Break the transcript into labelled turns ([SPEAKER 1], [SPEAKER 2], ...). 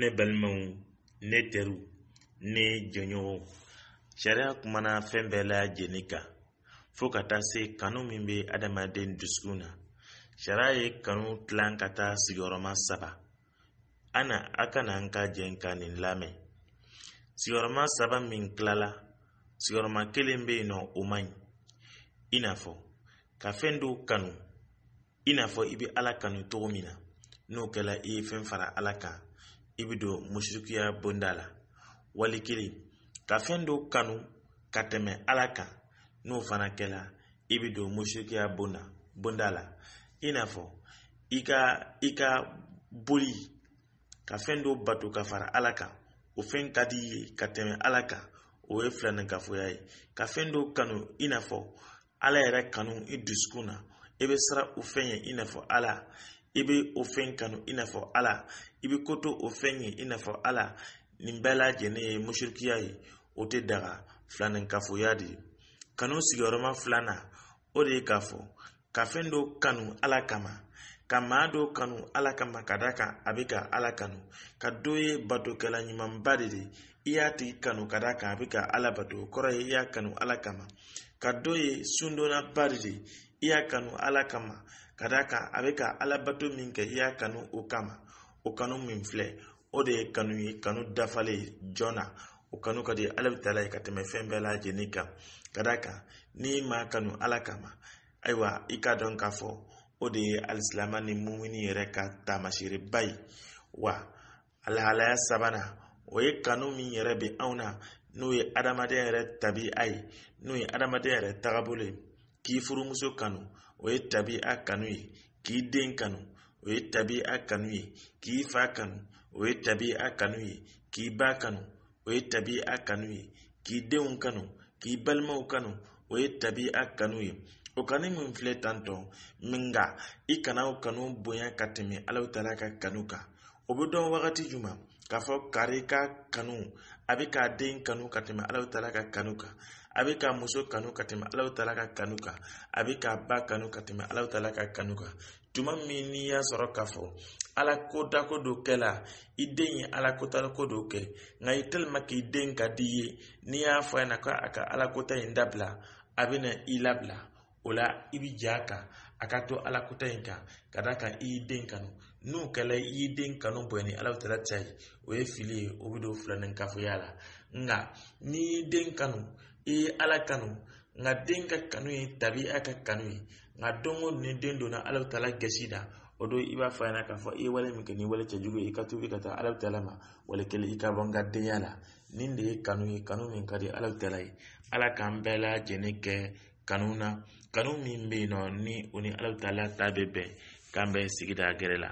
[SPEAKER 1] ne balimaw ne teriw ne jɛɲɔgɔnw sariya kumana fɛn bɛɛ lajɛnni kan fɔɔ ka taa se kanu min be adamaden dusukun na sariya ye kanu tilan ka taa sigiyɔrɔma saba ana a kana n ka jɛn ka nin lamɛn sigiyɔrɔma saba min tilala sigiyɔrɔma kelen be yen nɔ o man ɲi i n'a fɔ ka fɛn dɔw kanu i n'a fɔ i be ala kanu cogo min na n'o kɛla i ye fɛn fara ala kan i bi don musirikiya bonda la wali kelen ka fɛn do kanu ka tɛmɛ ala kan n'o fana kɛla i bi don musirikuya bonda bonda la i n'a fɔ i ka i ka boli ka fɛn do bato ka fara ala kan o fɛn ka di ye ka tɛmɛ ala kan o ye filanin kafoya ye ka fɛn do kanu i n'a fɔ ala yɛrɛ kanu i dusukun na i bɛ siran o fɛn ye i n'a fɔ ala i be o fɛn kanu i n'a fɔ ala i be ko to o fɛn ye i n'a fɔ ala nin bɛɛ lajɛlen ye mushirikiya ye o tɛ daga filanin kafoya de ye kanu sigiyɔrɔma filanan o de ye k'a fɔ ka fɛn dɔ kanu ala kama ka maa dɔ kanu ala kama ka da kan a bɛ ka ala kanu ka dɔ ye batokɛla ɲumanba de de i y'a tigi kanu ka da kan a bɛ ka ala bato o kɔrɔ ye i y'a kanu ala kama ka dɔ ye sundonnaba de de i y'a kanu ala kama ka d'a kan a bɛ ka alabato min kɛ i y'a kanu o kama o kanu min filɛ o de ye kanu ye kanu dafalen joona o kanu ka di ala bɛ taala ye ka tɛmɛ fɛn bɛɛ lajɛlen kan ka d'a kan n'i ma kanu ala kama ayiwa i k'a dɔn k'a fɔ o de ye alisilama ni mumuni yɛrɛ ka taamaseereba ye wa alahalaya sabana o ye kanu min yɛrɛ be anw na n'o ye adamadenya yɛrɛ tabiya ye n'o ye adamadenya yɛrɛ tagabolo ye k'i furumuso kanu o ye tabi'a kanu ye k'i den kanu o ye tabi'a kanu ye k'i fa kanu o ye tabi'a kanu ye k'i ba kanu o ye tabi'a kanu ye k'i denw kanu k'i balimaw kanu o ye tabi'a kanu ye o kanu min filɛ tantɔ nka i kana o kanu bonya ka tɛmɛ alaw taara ka kanu kan o bɛ dɔn wagati jumɛn k'a fɔ kari ka kanu a bɛ k'a den kanu ka tɛmɛ alaw taara ka kanu kan a bɛ ka muso kanu ka tɛmɛ alaw taala ka kanu kan a bɛ ka ba kanu ka tɛmɛ alaw taala ka kanu kan tuma min n'i y'a sɔrɔ k'a fɔ ala ko dako do kɛ la i den ye ala kota ko do kɛ nka i telima k'i den ka di i ye n'i y'a fɔ a ɲɛna ko a ka ala kota in dabila a bɛna i labila ola la i bi jɛ a kan a ka to ala kota in kan ka da kan i y'i den kanu n'o kɛla i y'i den kanu bonya ni ala tala ta ye o ye fili ye o bi don filanin kafoya la nka n'i y'i den kanu i ye ala kanu nka den ka kanu ye tabi'a ka kanu ye nka don o don ni den donna ala tala gasi la o don i b'a fɔ a ɲɛna k'a fɔ i ye wale min kɛ ni wale cɛjugu ye i ka tubi ka taa ala tala ma wale kelen i ka bɔ n ka denya la nin de ye kanu ye kanu min ka di ala tala ye ala k'an bɛɛ lajɛlen kɛ Kanu kanu min bɛ nɔ ni u ni taala ta bɛ bɛn k'an bɛ sigida gɛrɛ la